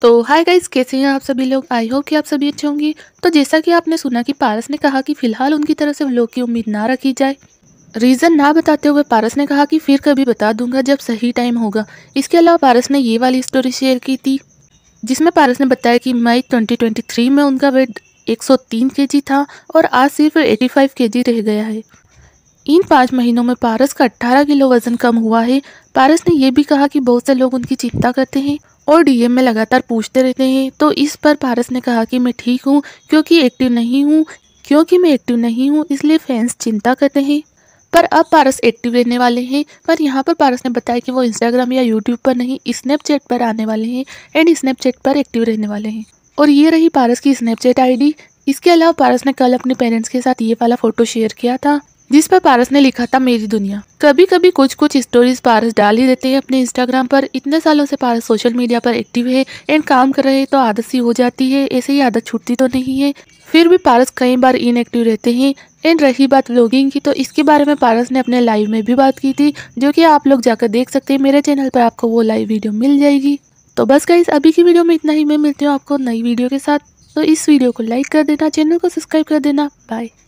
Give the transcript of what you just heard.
तो hi guys कैसे हैं आप सभी लोग आई होप कि आप सभी अच्छे होंगे तो जैसा कि आपने सुना कि पारस ने कहा कि फिलहाल उनकी तरफ से लोग की उम्मीद ना रखी जाए रीज़न ना बताते हुए पारस ने कहा कि फिर कभी बता दूंगा जब सही टाइम होगा इसके अलावा पारस ने ये वाली स्टोरी शेयर की थी जिसमें पारस ने बताया कि मई ट्वेंटी में उनका वेट एक सौ था और आज सिर्फ एटी फाइव रह गया है इन पाँच महीनों में पारस का अट्ठारह किलो वजन कम हुआ है पारस ने यह भी कहा कि बहुत से लोग उनकी चिंता करते हैं और डीएम में लगातार पूछते रहते हैं तो इस पर पारस ने कहा कि मैं ठीक हूँ क्योंकि एक्टिव नहीं हूँ क्योंकि मैं एक्टिव नहीं हूँ इसलिए फैंस चिंता करते हैं पर अब पारस एक्टिव रहने वाले हैं पर यहाँ पर पारस ने बताया कि वो इंस्टाग्राम या यूट्यूब पर नहीं स्नैपचैट पर आने वाले हैं एंड स्नैपचैट पर एक्टिव रहने वाले हैं और ये रही पारस की स्नैपचैट आईडी इसके अलावा पारस ने कल अपने पेरेंट्स के साथ ये वाला फोटो शेयर किया था जिस पर पारस ने लिखा था मेरी दुनिया कभी कभी कुछ कुछ स्टोरीज पारस डाल ही देते हैं अपने इंस्टाग्राम पर इतने सालों से पारस सोशल मीडिया पर एक्टिव है एंड काम कर रहे हैं तो आदत सी हो जाती है ऐसे ही आदत छूटती तो नहीं है फिर भी पारस कई बार इनएक्टिव रहते हैं एंड रही बात व्लॉगिंग की तो इसके बारे में पारस ने अपने लाइव में भी बात की थी जो कि आप लोग जाकर देख सकते हैं मेरे चैनल पर आपको वो लाइव वीडियो मिल जाएगी तो बस का अभी की वीडियो में इतना ही मैं मिलती हूँ आपको नई वीडियो के साथ तो इस वीडियो को लाइक कर देना चैनल को सब्सक्राइब कर देना बाय